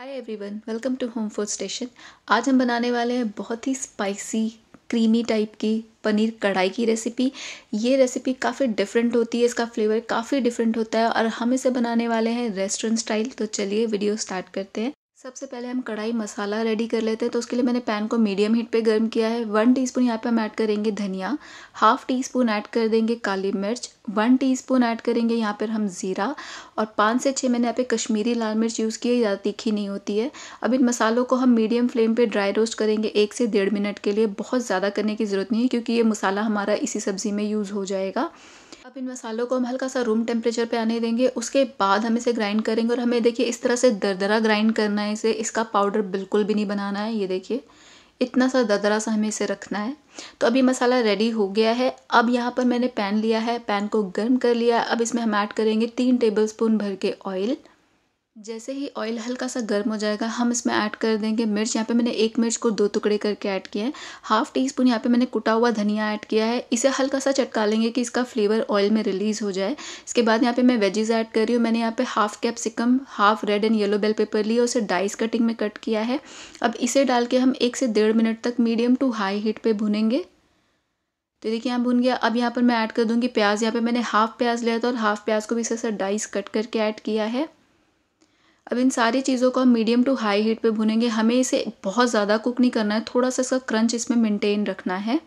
hi everyone welcome to home food station आज हम बनाने वाले हैं बहुत ही स्पाइसी क्रीमी टाइप की पनीर कढ़ाई की रेसिपी ये रेसिपी काफ़ी डिफरेंट होती है इसका फ्लेवर काफ़ी डिफरेंट होता है और हम इसे बनाने वाले हैं रेस्टोरेंट स्टाइल तो चलिए वीडियो स्टार्ट करते हैं सबसे पहले हम कढ़ाई मसाला रेडी कर लेते हैं तो उसके लिए मैंने पैन को मीडियम हीट पे गर्म किया है वन टीस्पून यहाँ पे हम ऐड करेंगे धनिया हाफ टी स्पून ऐड कर देंगे काली मिर्च वन टीस्पून ऐड करेंगे यहाँ पर हम ज़ीरा और पाँच से छः मैंने यहाँ पे कश्मीरी लाल मिर्च यूज़ की है ज़्यादा तीखी नहीं होती है अब इन मसालों को हम मीडियम फ्लेम पर ड्राई रोस्ट करेंगे एक से डेढ़ मिनट के लिए बहुत ज़्यादा करने की ज़रूरत नहीं है क्योंकि ये मसाला हमारा इसी सब्ज़ी में यूज़ हो जाएगा इन मसालों को हम हल्का सा रूम टेम्परेचर पे आने देंगे उसके बाद हम इसे ग्राइंड करेंगे और हमें देखिए इस तरह से दरदरा ग्राइंड करना है इसे इसका पाउडर बिल्कुल भी नहीं बनाना है ये देखिए इतना सा दरदरा सा हमें इसे रखना है तो अभी मसाला रेडी हो गया है अब यहाँ पर मैंने पैन लिया है पैन को गर्म कर लिया अब इसमें हम ऐड करेंगे तीन टेबल स्पून भर के ऑयल जैसे ही ऑयल हल्का सा गर्म हो जाएगा हम इसमें ऐड कर देंगे मिर्च यहाँ पे मैंने एक मिर्च को दो टुकड़े करके ऐड किया है हाफ टी स्पून यहाँ पे मैंने कुटा हुआ धनिया ऐड किया है इसे हल्का सा चटका लेंगे कि इसका फ्लेवर ऑयल में रिलीज़ हो जाए इसके बाद यहाँ पे मैं वेजेस ऐड कर रही हूँ मैंने यहाँ पे half capsicum half red and yellow bell pepper लिया उसे डाइस कटिंग में कट किया है अब इसे डाल के हम एक से डेढ़ मिनट तक मीडियम टू हाई हीट पर भुनेंगे तो देखिए यहाँ भून गया अब यहाँ पर मैं ऐड कर दूँगी प्याज यहाँ पर मैंने हाफ प्याज लिया था और हाफ प्याज को भी इसे डाइस कट करके ऐड किया है अब इन सारी चीज़ों को हम मीडियम टू हाई हीट पे भुनेंगे हमें इसे बहुत ज़्यादा कुक नहीं करना है थोड़ा सा इसका क्रंच इसमें मेंटेन रखना है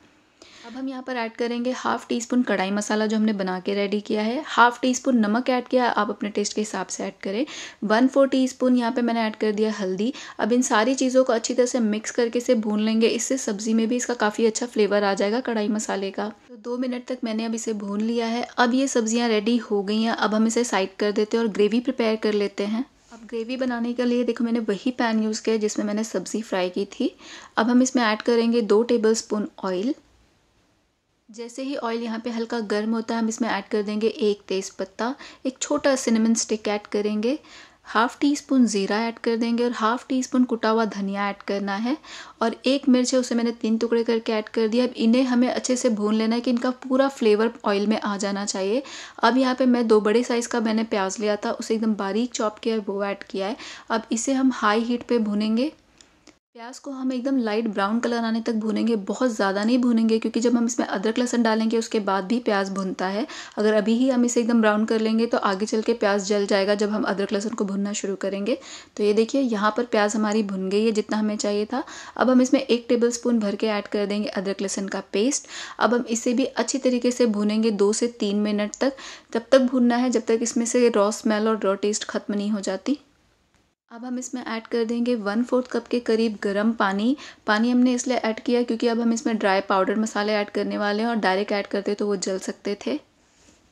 अब हम यहाँ पर ऐड करेंगे हाफ़ टी स्पून कढ़ाई मसाला जो हमने बना के रेडी किया है हाफ़ टी स्पून नमक ऐड किया आप अपने टेस्ट के हिसाब से ऐड करें वन फोर टी स्पून यहाँ पर मैंने ऐड कर दिया हल्दी अब इन सारी चीज़ों को अच्छी तरह से मिक्स करके इसे भून लेंगे इससे सब्ज़ी में भी इसका काफ़ी अच्छा फ्लेवर आ जाएगा कढ़ाई मसाले का तो दो मिनट तक मैंने अब इसे भून लिया है अब ये सब्ज़ियाँ रेडी हो गई हैं अब हम इसे साइड कर देते हैं और ग्रेवी प्रिपेयर कर लेते हैं अब ग्रेवी बनाने के लिए देखो मैंने वही पैन यूज़ किया जिसमें मैंने सब्ज़ी फ्राई की थी अब हम इसमें ऐड करेंगे दो टेबल स्पून ऑयल जैसे ही ऑयल यहाँ पे हल्का गर्म होता है हम इसमें ऐड कर देंगे एक तेज़पत्ता एक छोटा सिनेमन स्टिक ऐड करेंगे हाफ़ टी स्पून ज़ीरा ऐड कर देंगे और हाफ़ टी स्पून कुटा हुआ धनिया ऐड करना है और एक मिर्च है उसे मैंने तीन टुकड़े करके ऐड कर दिया अब इन्हें हमें अच्छे से भून लेना है कि इनका पूरा फ्लेवर ऑयल में आ जाना चाहिए अब यहाँ पे मैं दो बड़े साइज़ का मैंने प्याज लिया था उसे एकदम बारीक चॉप किया है वो ऐड किया है अब इसे हम हाई हीट पर भूनेंगे प्याज को हम एकदम लाइट ब्राउन कलर आने तक भूनेंगे बहुत ज़्यादा नहीं भूनेंगे क्योंकि जब हम इसमें अदरक लहसन डालेंगे उसके बाद भी प्याज भुनता है अगर अभी ही हम इसे एकदम ब्राउन कर लेंगे तो आगे चल के प्याज जल जाएगा जब हम अदरक लहसन को भुनना शुरू करेंगे तो ये देखिए यहाँ पर प्याज हमारी भुन गई है जितना हमें चाहिए था अब हम इसमें एक टेबल स्पून भर के ऐड कर देंगे अदरक लहसन का पेस्ट अब हम इसे भी अच्छी तरीके से भूनेंगे दो से तीन मिनट तक तब तक भूनना है जब तक इसमें से रॉ स्मेल और रॉ टेस्ट खत्म नहीं हो जाती अब हम इसमें ऐड कर देंगे वन फोर्थ कप के करीब गरम पानी पानी हमने इसलिए ऐड किया क्योंकि अब हम इसमें ड्राई पाउडर मसाले ऐड करने वाले हैं और डायरेक्ट ऐड करते तो वो जल सकते थे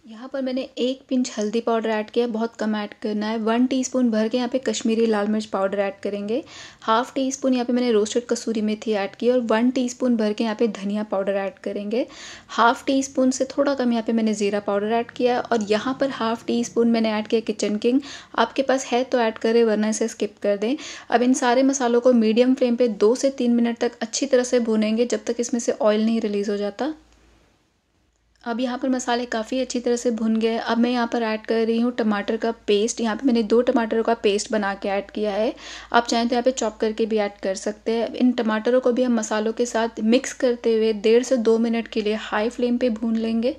यहाँ पर मैंने एक पिंच हल्दी पाउडर ऐड किया बहुत कम ऐड करना है वन टीस्पून भर के यहाँ पे कश्मीरी लाल मिर्च पाउडर ऐड करेंगे हाफ़ टी स्पून यहाँ पे मैंने रोस्टेड कसूरी मेथी ऐड की और वन टीस्पून भर के यहाँ पे धनिया पाउडर ऐड करेंगे हाफ़ टी स्पून से थोड़ा कम यहाँ पे मैंने ज़ीरा पाउडर ऐड किया और यहाँ पर हाफ़ टी स्पून मैंने ऐड किया किचन किंग आपके पास है तो ऐड करें वरना इसे स्किप कर दें अब इन सारे मसालों को मीडियम फ्लेम पर दो से तीन मिनट तक अच्छी तरह से भूनेंगे जब तक इसमें से ऑयल नहीं रिलीज़ हो जाता अब यहाँ पर मसाले काफ़ी अच्छी तरह से भुन गए अब मैं यहाँ पर ऐड कर रही हूँ टमाटर का पेस्ट यहाँ पे मैंने दो टमाटरों का पेस्ट बना के ऐड किया है आप चाहें तो यहाँ पे चॉप करके भी ऐड कर सकते हैं इन टमाटरों को भी हम मसालों के साथ मिक्स करते हुए डेढ़ से दो मिनट के लिए हाई फ्लेम पे भून लेंगे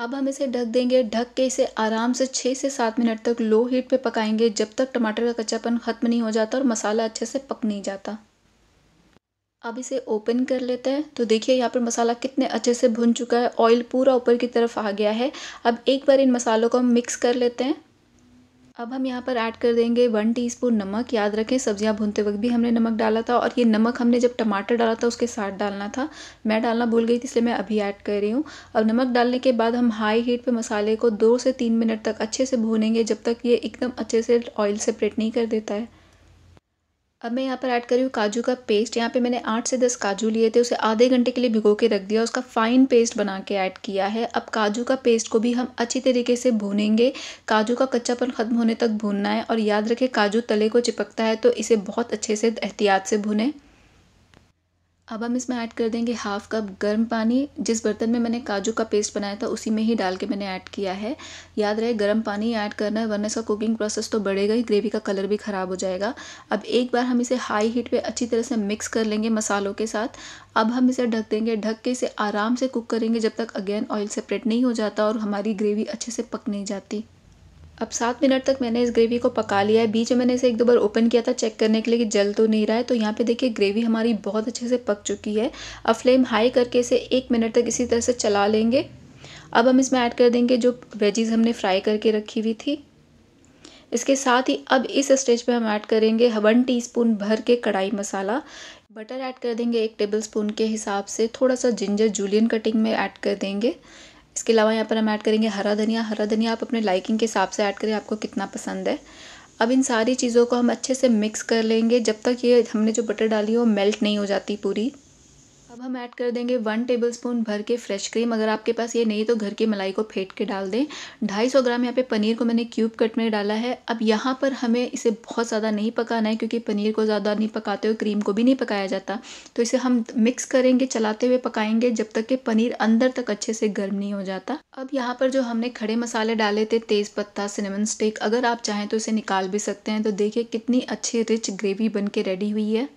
अब हम इसे ढक देंगे ढक के इसे आराम से छः से सात मिनट तक लो हीट पर पकाएंगे जब तक टमाटर का कच्चापन ख़त्म नहीं हो जाता और मसाला अच्छे से पक नहीं जाता अब इसे ओपन कर लेते हैं तो देखिए यहाँ पर मसाला कितने अच्छे से भुन चुका है ऑयल पूरा ऊपर की तरफ आ गया है अब एक बार इन मसालों को हम मिक्स कर लेते हैं अब हम यहाँ पर ऐड कर देंगे वन टीस्पून नमक याद रखें सब्जियाँ भूनते वक्त भी हमने नमक डाला था और ये नमक हमने जब टमाटर डाला था उसके साथ डालना था मैं डालना भूल गई थी इसलिए मैं अभी ऐड कर रही हूँ अब नमक डालने के बाद हम हाई हीट पे मसाले को दो से तीन मिनट तक अच्छे से भूनेंगे जब तक ये एकदम अच्छे से ऑयल सेपरेट नहीं कर देता है अब मैं यहाँ पर ऐड कर रही हूँ काजू का पेस्ट यहाँ पे मैंने आठ से दस काजू लिए थे उसे आधे घंटे के लिए भिगो के रख दिया उसका फाइन पेस्ट बना के ऐड किया है अब काजू का पेस्ट को भी हम अच्छी तरीके से भूनेंगे काजू का कच्चापन ख़त्म होने तक भूनना है और याद रखें काजू तले को चिपकता है तो इसे बहुत अच्छे से एहतियात से भुनें अब हम इसमें ऐड कर देंगे हाफ़ कप गर्म पानी जिस बर्तन में मैंने काजू का पेस्ट बनाया था उसी में ही डाल के मैंने ऐड किया है याद रहे गर्म पानी ऐड करना है वरना इसका कुकिंग प्रोसेस तो बढ़ेगा ही ग्रेवी का कलर भी ख़राब हो जाएगा अब एक बार हम इसे हाई हीट पे अच्छी तरह से मिक्स कर लेंगे मसालों के साथ अब हम इसे ढक देंगे ढक के इसे आराम से कुक करेंगे जब तक अगेन ऑयल सेपरेट नहीं हो जाता और हमारी ग्रेवी अच्छे से पक नहीं जाती अब सात मिनट तक मैंने इस ग्रेवी को पका लिया है बीच में मैंने इसे एक दो बार ओपन किया था चेक करने के लिए कि जल तो नहीं रहा है तो यहाँ पे देखिए ग्रेवी हमारी बहुत अच्छे से पक चुकी है अब फ्लेम हाई करके इसे एक मिनट तक इसी तरह से चला लेंगे अब हम इसमें ऐड कर देंगे जो वेजीज़ हमने फ्राई करके रखी हुई थी इसके साथ ही अब इस स्टेज पर हम ऐड करेंगे वन टी भर के कढ़ाई मसाला बटर ऐड कर देंगे एक टेबल के हिसाब से थोड़ा सा जिंजर जूलियन कटिंग में ऐड कर देंगे इसके अलावा यहाँ पर हम ऐड करेंगे हरा धनिया हरा धनिया आप अपने लाइकिंग के हिसाब से ऐड करें आपको कितना पसंद है अब इन सारी चीज़ों को हम अच्छे से मिक्स कर लेंगे जब तक ये हमने जो बटर डाली है वो मेल्ट नहीं हो जाती पूरी अब हम ऐड कर देंगे वन टेबलस्पून भर के फ्रेश क्रीम अगर आपके पास ये नहीं तो घर की मलाई को फेंट के डाल दें 250 ग्राम यहाँ पे पनीर को मैंने क्यूब कट में डाला है अब यहाँ पर हमें इसे बहुत ज़्यादा नहीं पकाना है क्योंकि पनीर को ज़्यादा नहीं पकाते हुए क्रीम को भी नहीं पकाया जाता तो इसे हम मिक्स करेंगे चलाते हुए पकाएंगे जब तक कि पनीर अंदर तक अच्छे से गर्म नहीं हो जाता अब यहाँ पर जो हमने खड़े मसाले डाले थे तेज़ पत्ता सिनेमन स्टिक अगर आप चाहें तो इसे निकाल भी सकते हैं तो देखिए कितनी अच्छी रिच ग्रेवी बन के रेडी हुई है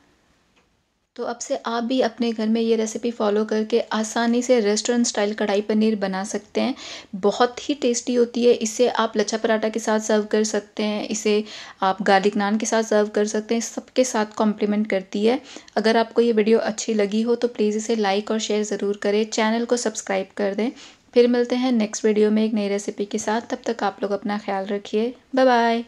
तो अब से आप भी अपने घर में ये रेसिपी फॉलो करके आसानी से रेस्टोरेंट स्टाइल कढ़ाई पनीर बना सकते हैं बहुत ही टेस्टी होती है इसे आप लच्छा पराठा के साथ सर्व कर सकते हैं इसे आप गार्लिक नान के साथ सर्व कर सकते हैं सबके साथ कॉम्प्लीमेंट करती है अगर आपको ये वीडियो अच्छी लगी हो तो प्लीज़ इसे लाइक और शेयर ज़रूर करें चैनल को सब्सक्राइब कर दें फिर मिलते हैं नेक्स्ट वीडियो में एक नई रेसिपी के साथ तब तक आप लोग अपना ख्याल रखिए बाय